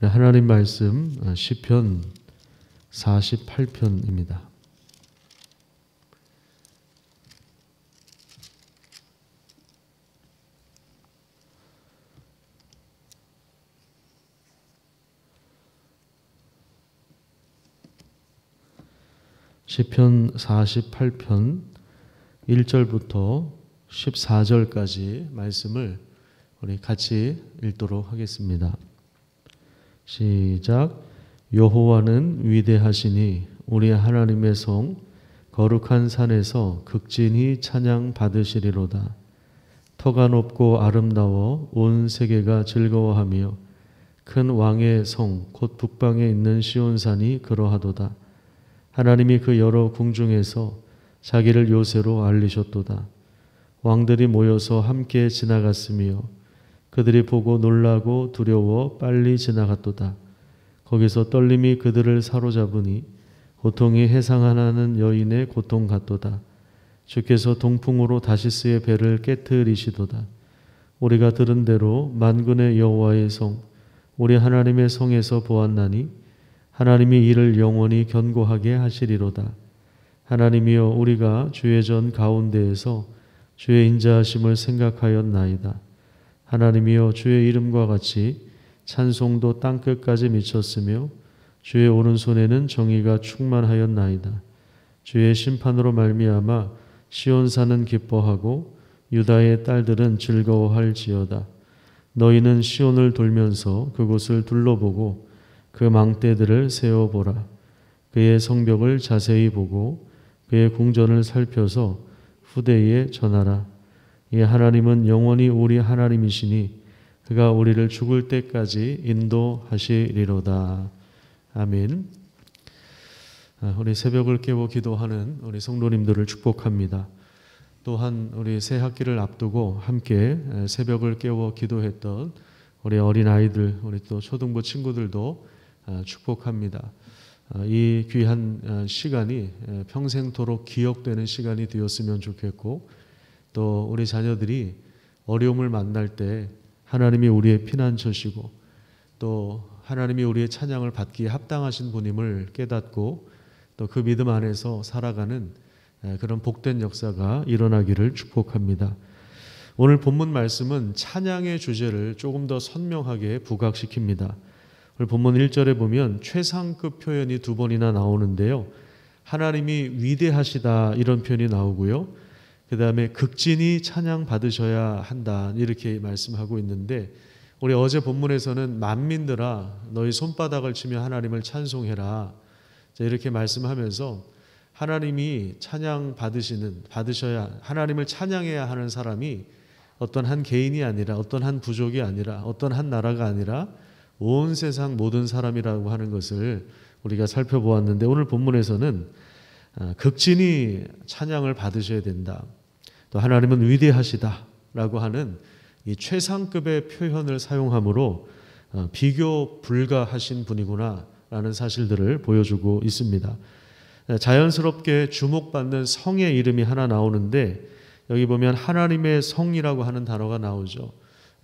네, 하나님 말씀 어, 시편 48편입니다. 시편 48편 1절부터 14절까지 말씀을 우리 같이 읽도록 하겠습니다. 시작. 여호와는 위대하시니 우리 하나님의 성 거룩한 산에서 극진히 찬양 받으시리로다. 터가 높고 아름다워 온 세계가 즐거워하며 큰 왕의 성 곧 북방에 있는 시온산이 그러하도다. 하나님이 그 여러 궁중에서 자기를 요새로 알리셨도다. 왕들이 모여서 함께 지나갔으며 그들이 보고 놀라고 두려워 빨리 지나갔도다. 거기서 떨림이 그들을 사로잡으니 고통이 해상하나는 여인의 고통 같도다. 주께서 동풍으로 다시스의 배를 깨뜨리시도다. 우리가 들은 대로 만군의 여호와의 성, 우리 하나님의 성에서 보았나니 하나님이 이를 영원히 견고하게 하시리로다. 하나님이여 우리가 주의 전 가운데에서 주의 인자하심을 생각하였나이다. 하나님이여 주의 이름과 같이 찬송도 땅끝까지 미쳤으며 주의 오른손에는 정의가 충만하였나이다. 주의 심판으로 말미암아 시온산은 기뻐하고 유다의 딸들은 즐거워할지어다. 너희는 시온을 돌면서 그곳을 둘러보고 그 망대들을 세어보라. 그의 성벽을 자세히 보고 그의 궁전을 살펴서 후대에 전하라. 이 하나님은 영원히 우리 하나님이시니 그가 우리를 죽을 때까지 인도하시리로다. 아멘. 아, 우리 새벽을 깨워 기도하는 우리 성도님들을 축복합니다. 또한 우리 새 학기를 앞두고 함께 새벽을 깨워 기도했던 우리 어린 아이들, 우리 또 초등부 친구들도 아, 축복합니다. 아, 이 귀한 시간이 평생토록 기억되는 시간이 되었으면 좋겠고 또 우리 자녀들이 어려움을 만날 때 하나님이 우리의 피난처시고 또 하나님이 우리의 찬양을 받기에 합당하신 분임을 깨닫고 또 그 믿음 안에서 살아가는 그런 복된 역사가 일어나기를 축복합니다. 오늘 본문 말씀은 찬양의 주제를 조금 더 선명하게 부각시킵니다. 오늘 본문 1절에 보면 최상급 표현이 두 번이나 나오는데요. 하나님이 위대하시다 이런 표현이 나오고요. 그 다음에 극진히 찬양 받으셔야 한다. 이렇게 말씀하고 있는데, 우리 어제 본문에서는 만민들아, 너희 손바닥을 치며 하나님을 찬송해라. 이렇게 말씀하면서 하나님이 찬양 받으시는, 받으셔야, 하나님을 찬양해야 하는 사람이 어떤 한 개인이 아니라 어떤 한 부족이 아니라 어떤 한 나라가 아니라 온 세상 모든 사람이라고 하는 것을 우리가 살펴보았는데 오늘 본문에서는 아, 극진히 찬양을 받으셔야 된다. 또 하나님은 위대하시다라고 하는 이 최상급의 표현을 사용함으로 어, 비교 불가하신 분이구나라는 사실들을 보여주고 있습니다. 어, 자연스럽게 주목받는 성의 이름이 하나 나오는데 여기 보면 하나님의 성이라고 하는 단어가 나오죠.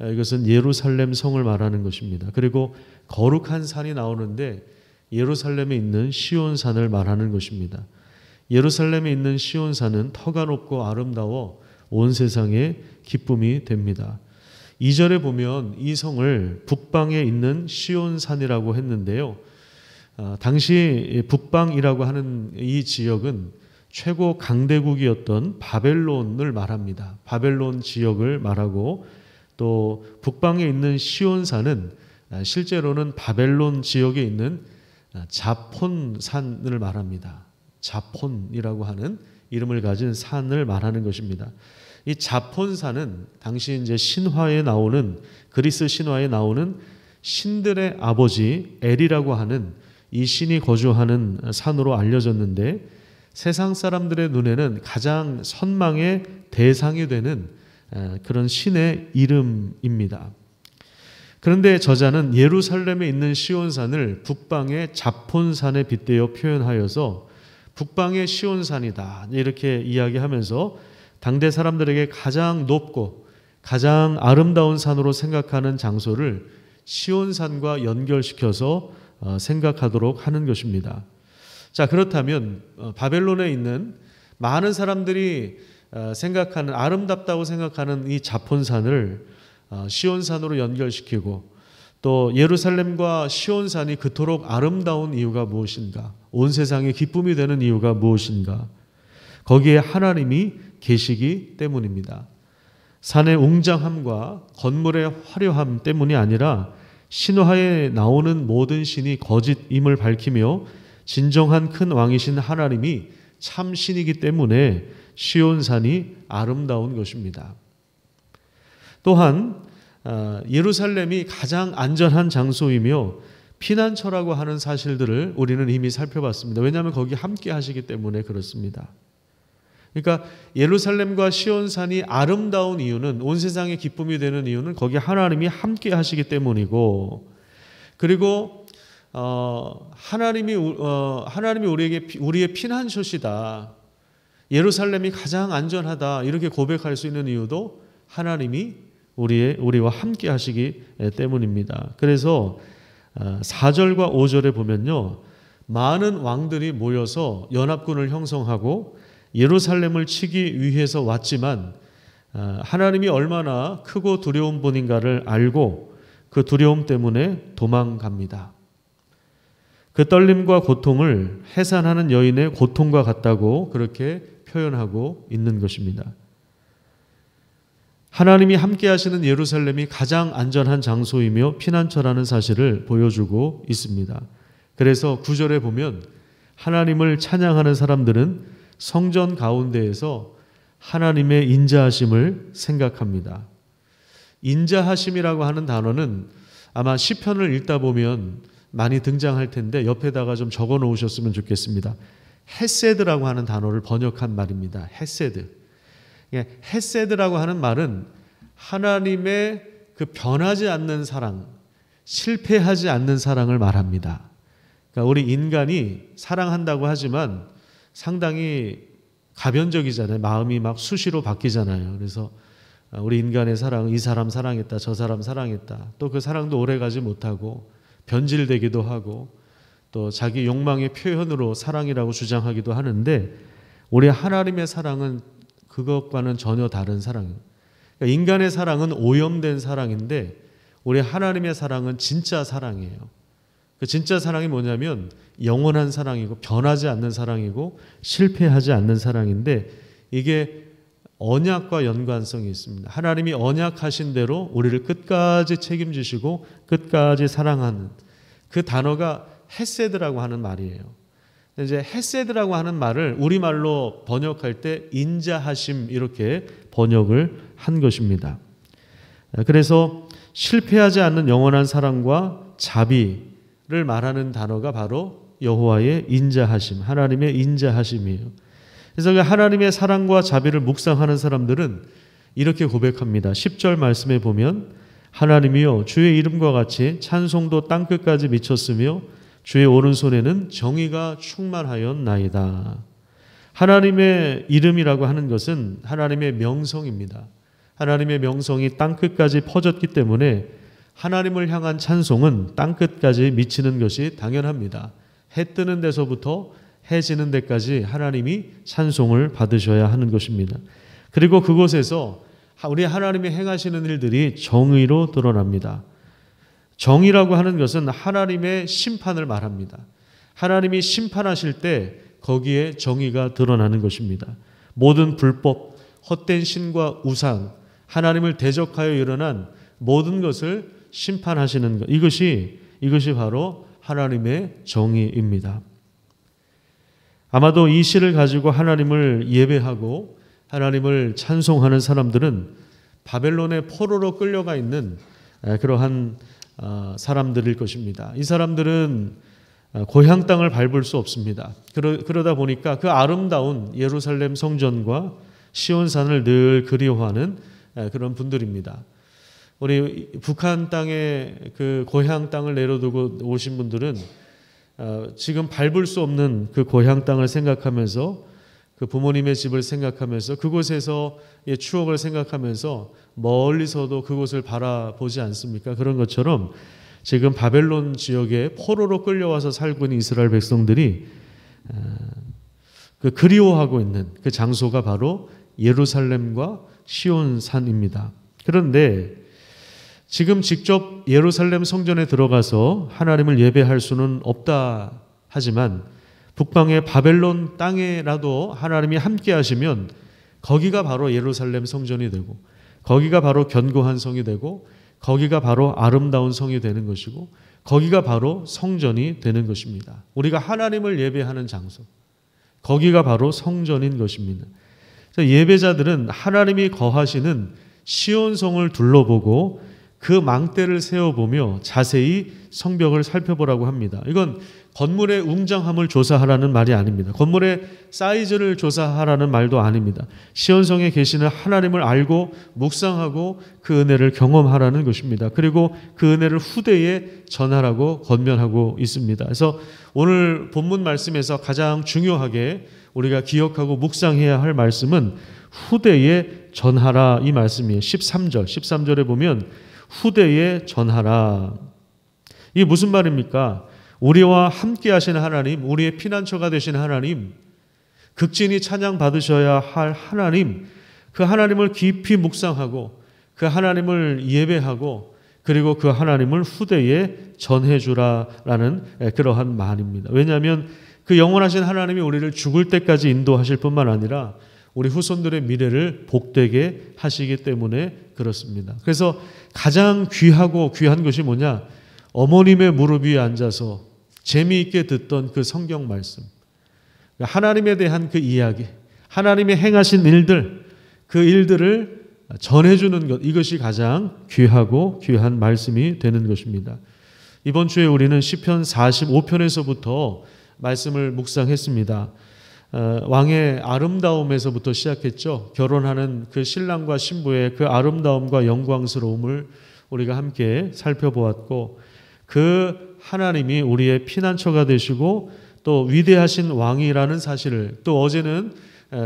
어, 이것은 예루살렘 성을 말하는 것입니다. 그리고 거룩한 산이 나오는데 예루살렘에 있는 시온 산을 말하는 것입니다. 예루살렘에 있는 시온산은 터가 높고 아름다워 온세상에 기쁨이 됩니다. 2절에 보면 이 성을 북방에 있는 시온산이라고 했는데요. 아, 당시 북방이라고 하는 이 지역은 최고 강대국이었던 바벨론을 말합니다. 바벨론 지역을 말하고 또 북방에 있는 시온산은 아, 실제로는 바벨론 지역에 있는 아, 자폰산을 말합니다. 자폰이라고 하는 이름을 가진 산을 말하는 것입니다. 이 자폰산은 당시 이제 신화에 나오는 그리스 신화에 나오는 신들의 아버지 엘이라고 하는 이 신이 거주하는 산으로 알려졌는데 세상 사람들의 눈에는 가장 선망의 대상이 되는 그런 신의 이름입니다. 그런데 저자는 예루살렘에 있는 시온산을 북방의 자폰산에 빗대어 표현하여서 북방의 시온산이다 이렇게 이야기하면서 당대 사람들에게 가장 높고 가장 아름다운 산으로 생각하는 장소를 시온산과 연결시켜서 어, 생각하도록 하는 것입니다. 자 그렇다면 어, 바벨론에 있는 많은 사람들이 어, 생각하는 아름답다고 생각하는 이 자폰산을 시온산으로 연결시키고 또 예루살렘과 시온산이 그토록 아름다운 이유가 무엇인가? 온세상에 기쁨이 되는 이유가 무엇인가? 거기에 하나님이 계시기 때문입니다. 산의 웅장함과 건물의 화려함 때문이 아니라 신화에 나오는 모든 신이 거짓임을 밝히며 진정한 큰 왕이신 하나님이 참신이기 때문에 시온산이 아름다운 것입니다. 또한 아, 예루살렘이 가장 안전한 장소이며 피난처라고 하는 사실들을 우리는 이미 살펴봤습니다. 왜냐하면 거기 함께 하시기 때문에 그렇습니다. 그러니까 예루살렘과 시온산이 아름다운 이유는 온 세상의 기쁨이 되는 이유는 거기 하나님이 함께 하시기 때문이고 그리고 어, 하나님이 어, 하나님이 우리에게 우리의 피난처시다. 예루살렘이 가장 안전하다 이렇게 고백할 수 있는 이유도 하나님이 우리의 우리와 함께 하시기 때문입니다. 그래서 4절과 어, 5절에 보면요. 많은 왕들이 모여서 연합군을 형성하고 예루살렘을 치기 위해서 왔지만 어, 하나님이 얼마나 크고 두려운 분인가를 알고 그 두려움 때문에 도망갑니다. 그 떨림과 고통을 해산하는 여인의 고통과 같다고 그렇게 표현하고 있는 것입니다. 하나님이 함께 하시는 예루살렘이 가장 안전한 장소이며 피난처라는 사실을 보여주고 있습니다. 그래서 구절에 보면 하나님을 찬양하는 사람들은 성전 가운데에서 하나님의 인자하심을 생각합니다. 인자하심이라고 하는 단어는 아마 시편을 읽다 보면 많이 등장할 텐데 옆에다가 좀 적어 놓으셨으면 좋겠습니다. 헤세드라고 하는 단어를 번역한 말입니다. 헤세드. 예, 헤세드라고 하는 말은 하나님의 그 변하지 않는 사랑, 실패하지 않는 사랑을 말합니다. 그러니까 우리 인간이 사랑한다고 하지만 상당히 가변적이잖아요. 마음이 막 수시로 바뀌잖아요. 그래서 우리 인간의 사랑은 이 사람 사랑했다, 저 사람 사랑했다. 또 그 사랑도 오래 가지 못하고 변질되기도 하고 또 자기 욕망의 표현으로 사랑이라고 주장하기도 하는데 우리 하나님의 사랑은 그것과는 전혀 다른 사랑. 그러니까 인간의 사랑은 오염된 사랑인데 우리 하나님의 사랑은 진짜 사랑이에요. 그 진짜 사랑이 뭐냐면 영원한 사랑이고 변하지 않는 사랑이고 실패하지 않는 사랑인데 이게 언약과 연관성이 있습니다. 하나님이 언약하신 대로 우리를 끝까지 책임지시고 끝까지 사랑하는 그 단어가 헤세드라고 하는 말이에요. 이제 헤세드라고 하는 말을 우리말로 번역할 때 인자하심 이렇게 번역을 한 것입니다. 그래서 실패하지 않는 영원한 사랑과 자비를 말하는 단어가 바로 여호와의 인자하심, 하나님의 인자하심이에요. 그래서 그 하나님의 사랑과 자비를 묵상하는 사람들은 이렇게 고백합니다. 10절 말씀에 보면 하나님이요 주의 이름과 같이 찬송도 땅끝까지 미쳤으며 주의 오른손에는 정의가 충만하였나이다. 하나님의 이름이라고 하는 것은 하나님의 명성입니다. 하나님의 명성이 땅 끝까지 퍼졌기 때문에 하나님을 향한 찬송은 땅 끝까지 미치는 것이 당연합니다. 해 뜨는 데서부터 해 지는 데까지 하나님이 찬송을 받으셔야 하는 것입니다. 그리고 그곳에서 우리 하나님이 행하시는 일들이 정의로 드러납니다. 정의라고 하는 것은 하나님의 심판을 말합니다. 하나님이 심판하실 때 거기에 정의가 드러나는 것입니다. 모든 불법, 헛된 신과 우상, 하나님을 대적하여 일어난 모든 것을 심판하시는 것. 이것이 이것이 바로 하나님의 정의입니다. 아마도 이 시를 가지고 하나님을 예배하고 하나님을 찬송하는 사람들은 바벨론의 포로로 끌려가 있는 그러한 어, 사람들일 것입니다. 이 사람들은 어, 고향 땅을 밟을 수 없습니다. 그러다 보니까 그 아름다운 예루살렘 성전과 시온산을 늘 그리워하는 그런 분들입니다. 우리 북한 땅에 그 고향 땅을 내려두고 오신 분들은 어, 지금 밟을 수 없는 그 고향 땅을 생각하면서 그 부모님의 집을 생각하면서 그곳에서의 예, 추억을 생각하면서 멀리서도 그곳을 바라보지 않습니까? 그런 것처럼 지금 바벨론 지역에 포로로 끌려와서 살고 있는 이스라엘 백성들이 아, 그 그리워하고 있는 그 장소가 바로 예루살렘과 시온산입니다. 그런데 지금 직접 예루살렘 성전에 들어가서 하나님을 예배할 수는 없다 하지만 북방의 바벨론 땅에라도 하나님이 함께 하시면 거기가 바로 예루살렘 성전이 되고 거기가 바로 견고한 성이 되고 거기가 바로 아름다운 성이 되는 것이고 거기가 바로 성전이 되는 것입니다. 우리가 하나님을 예배하는 장소. 거기가 바로 성전인 것입니다. 예배자들은 하나님이 거하시는 시온성을 둘러보고 그 망대를 세워보며 자세히 성벽을 살펴보라고 합니다. 이건 건물의 웅장함을 조사하라는 말이 아닙니다. 건물의 사이즈를 조사하라는 말도 아닙니다. 시온성에 계시는 하나님을 알고 묵상하고 그 은혜를 경험하라는 것입니다. 그리고 그 은혜를 후대에 전하라고 건면하고 있습니다. 그래서 오늘 본문 말씀에서 가장 중요하게 우리가 기억하고 묵상해야 할 말씀은 후대에 전하라 이 말씀이에요. 13절. 13절에 보면 후대에 전하라. 이게 무슨 말입니까? 우리와 함께 하신 하나님, 우리의 피난처가 되신 하나님, 극진히 찬양 받으셔야 할 하나님, 그 하나님을 깊이 묵상하고 그 하나님을 예배하고 그리고 그 하나님을 후대에 전해주라라는 예, 그러한 말입니다. 왜냐하면 그 영원하신 하나님이 우리를 죽을 때까지 인도하실 뿐만 아니라 우리 후손들의 미래를 복되게 하시기 때문에 그렇습니다. 그래서 가장 귀하고 귀한 것이 뭐냐? 어머님의 무릎 위에 앉아서 재미있게 듣던 그 성경 말씀, 하나님에 대한 그 이야기, 하나님의 행하신 일들, 그 일들을 전해주는 것, 이것이 가장 귀하고 귀한 말씀이 되는 것입니다. 이번 주에 우리는 시편 45편에서부터 말씀을 묵상했습니다. 어, 왕의 아름다움에서부터 시작했죠. 결혼하는 그 신랑과 신부의 그 아름다움과 영광스러움을 우리가 함께 살펴보았고 그 하나님이 우리의 피난처가 되시고 또 위대하신 왕이라는 사실을 또 어제는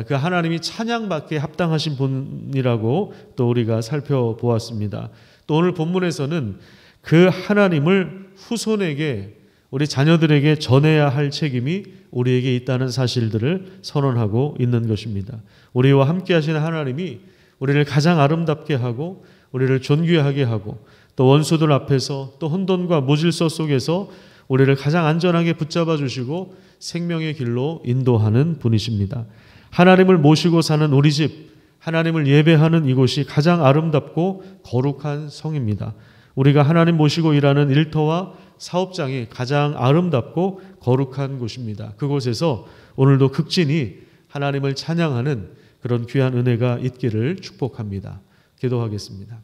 그 하나님이 찬양받게 합당하신 분이라고 또 우리가 살펴보았습니다. 또 오늘 본문에서는 그 하나님을 후손에게 우리 자녀들에게 전해야 할 책임이 우리에게 있다는 사실들을 선언하고 있는 것입니다. 우리와 함께 하시는 하나님이 우리를 가장 아름답게 하고 우리를 존귀하게 하고 또 원수들 앞에서 또 혼돈과 무질서 속에서 우리를 가장 안전하게 붙잡아 주시고 생명의 길로 인도하는 분이십니다. 하나님을 모시고 사는 우리 집, 하나님을 예배하는 이곳이 가장 아름답고 거룩한 성입니다. 우리가 하나님 모시고 일하는 일터와 사업장이 가장 아름답고 거룩한 곳입니다. 그곳에서 오늘도 극진히 하나님을 찬양하는 그런 귀한 은혜가 있기를 축복합니다. 기도하겠습니다.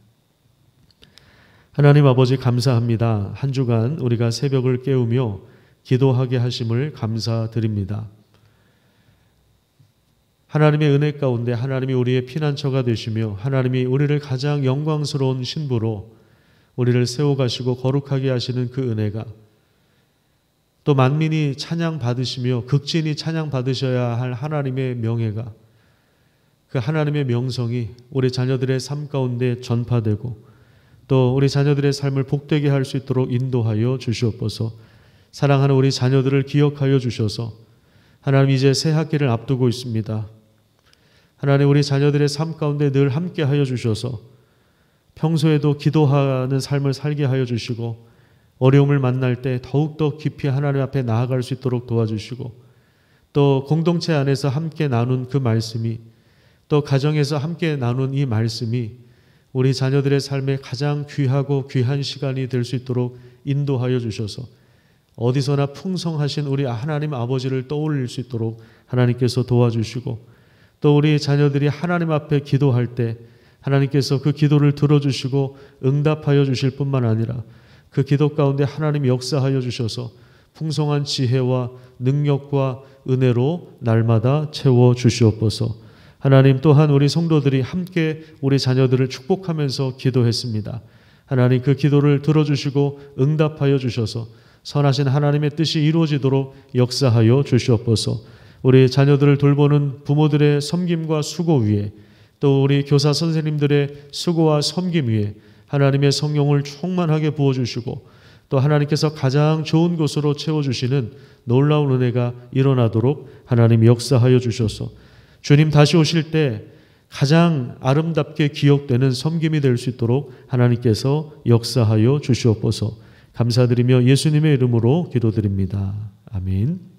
하나님 아버지 감사합니다. 한 주간 우리가 새벽을 깨우며 기도하게 하심을 감사드립니다. 하나님의 은혜 가운데 하나님이 우리의 피난처가 되시며 하나님이 우리를 가장 영광스러운 신부로 우리를 세워가시고 거룩하게 하시는 그 은혜가 또 만민이 찬양 받으시며 극진히 찬양 받으셔야 할 하나님의 명예가 그 하나님의 명성이 우리 자녀들의 삶 가운데 전파되고 또 우리 자녀들의 삶을 복되게 할 수 있도록 인도하여 주시옵소서. 사랑하는 우리 자녀들을 기억하여 주셔서 하나님 이제 새 학기를 앞두고 있습니다. 하나님 우리 자녀들의 삶 가운데 늘 함께 하여 주셔서 평소에도 기도하는 삶을 살게 하여 주시고 어려움을 만날 때 더욱더 깊이 하나님 앞에 나아갈 수 있도록 도와주시고 또 공동체 안에서 함께 나눈 그 말씀이 또 가정에서 함께 나눈 이 말씀이 우리 자녀들의 삶에 가장 귀하고 귀한 시간이 될 수 있도록 인도하여 주셔서 어디서나 풍성하신 우리 하나님 아버지를 떠올릴 수 있도록 하나님께서 도와주시고 또 우리 자녀들이 하나님 앞에 기도할 때 하나님께서 그 기도를 들어주시고 응답하여 주실 뿐만 아니라 그 기도 가운데 하나님 역사하여 주셔서 풍성한 지혜와 능력과 은혜로 날마다 채워 주시옵소서. 하나님 또한 우리 성도들이 함께 우리 자녀들을 축복하면서 기도했습니다. 하나님 그 기도를 들어주시고 응답하여 주셔서 선하신 하나님의 뜻이 이루어지도록 역사하여 주시옵소서. 우리 자녀들을 돌보는 부모들의 섬김과 수고 위에 또 우리 교사 선생님들의 수고와 섬김 위에 하나님의 성령을 충만하게 부어 주시고 또 하나님께서 가장 좋은 곳으로 채워 주시는 놀라운 은혜가 일어나도록 하나님 역사하여 주셔서 주님 다시 오실 때 가장 아름답게 기억되는 섬김이 될 수 있도록 하나님께서 역사하여 주시옵소서. 감사드리며 예수님의 이름으로 기도드립니다. 아멘.